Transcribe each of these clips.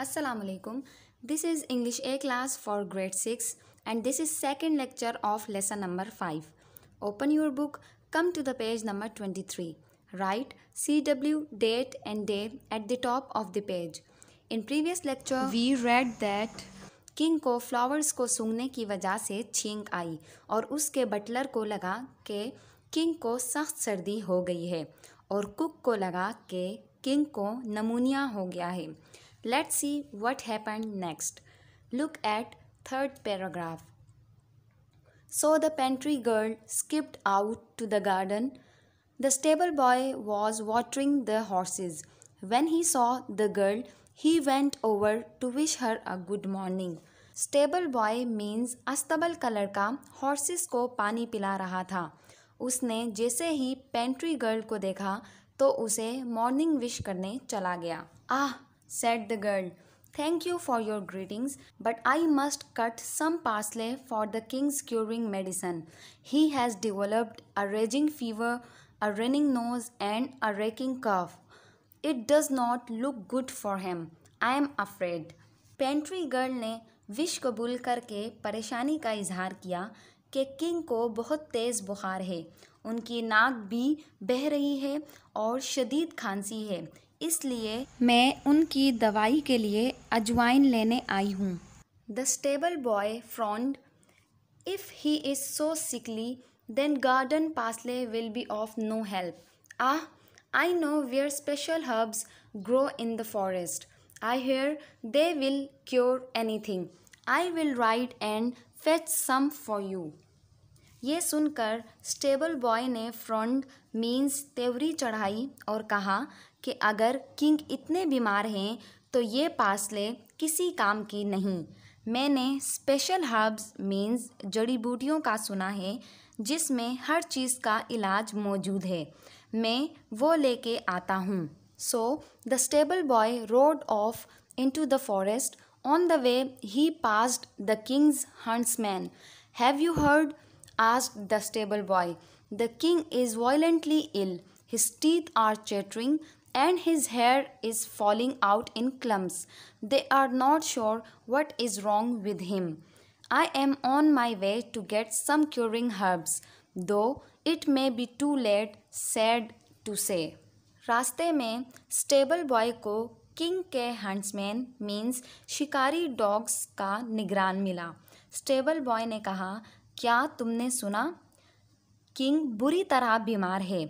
असलकम this is English a class for grade six and this is second lecture of lesson number five open your book come to the page number twenty three right C W date and day at the top of the page in previous lecture we read that king को flowers को सूंघने की वजह से छींक आई और उसके Buttler को लगा कि किंग को सख्त सर्दी हो गई है और कुक को लगा कि किंग को नमूनिया हो गया है Let's see what happened next. Look at third paragraph. So the pantry girl skipped out to the garden. The stable boy was watering the horses. When he saw the girl, he went over to wish her a good morning. Stable boy means अस्तबल कलर का horses को पानी पिला रहा था उसने जैसे ही पेंट्री गर्ल को देखा तो उसे मॉर्निंग विश करने चला गया आह said the girl. Thank you for your greetings, but I must cut some parsley for the king's curing medicine. He has developed a raging fever, a running nose, and a racking cough. It does not look good for him. I am afraid. pantry girl ne wish kabul karke pareshani ka izhar kiya ke king ko bahut tez bukhar hai unki naak bhi beh rahi hai aur shadid khansi hai इसलिए मैं उनकी दवाई के लिए अजवाइन लेने आई हूँ the stable boy frowned if he is so sickly then garden parsley will be of no help ah know where special herbs grow in the forest I hear they will cure anything I will ride and fetch some for you ये सुनकर stable boy ने frowned means तेवरी चढ़ाई और कहा कि अगर king इतने बीमार हैं तो ये पासले किसी काम की नहीं मैंने स्पेशल हर्ब्स मीन्स जड़ी बूटियों का सुना है जिसमें हर चीज़ का इलाज मौजूद है मैं वो लेके आता हूँ so the stable boy rode off into the forest on the way he passed the king's huntsman have you heard आज the stable boy the king is violently ill his teeth are chattering and his hair is falling out in clumps. They are not sure what is wrong with him. I am on my way to get some curing herbs, though it may be too late, said to say. raste mein stable boy ko king ke huntsman means shikari dogs ka nigran mila stable boy ne kaha kya tumne suna king buri tarah bimar hai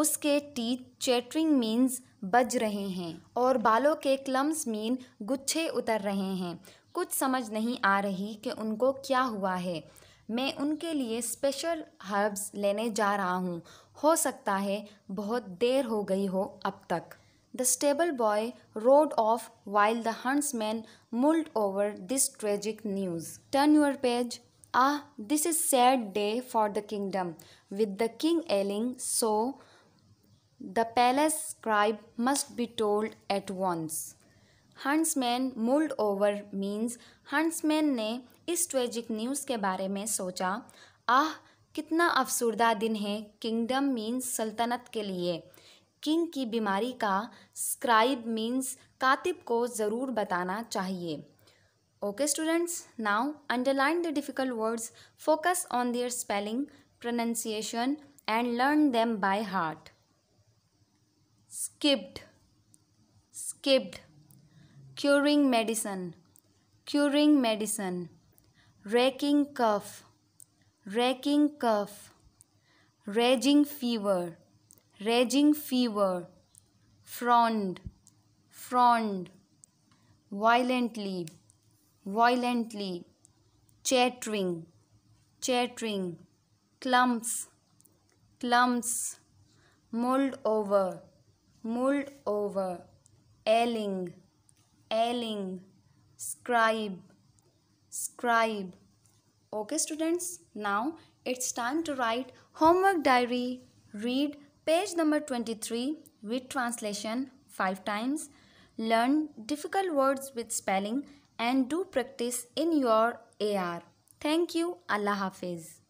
उसके teeth chattering means बज रहे हैं और बालों के clumps mean गुच्छे उतर रहे हैं कुछ समझ नहीं आ रही कि उनको क्या हुआ है मैं उनके लिए स्पेशल हर्ब्स लेने जा रहा हूँ हो सकता है बहुत देर हो गई हो अब तक the stable boy rode off while the man mulled over this tragic news turn your page ah this is sad day for the kingdom with the king ailing so the palace must be told at at once. Man mulled over means man ने इस tragic news के बारे में सोचा आह कितना अफसरदा दिन है kingdom means सल्तनत के लिए किंग की बीमारी का स्क्राइब मीन्स कातिब को ज़रूर बताना चाहिए okay students now underline the difficult words focus on their spelling pronunciation and learn them by heart skipped skipped curing medicine curing medicine racking cough racking cough raging fever raging fever frond frond violently violently chattering chattering clumps clumps mold over mulled over, ailing, ailing, scribe, scribe. Okay, students, now it's time to write homework diary. Read page number 23 with translation 5 times. Learn difficult words with spelling and do practice in your AR. Thank you. Allah Hafiz.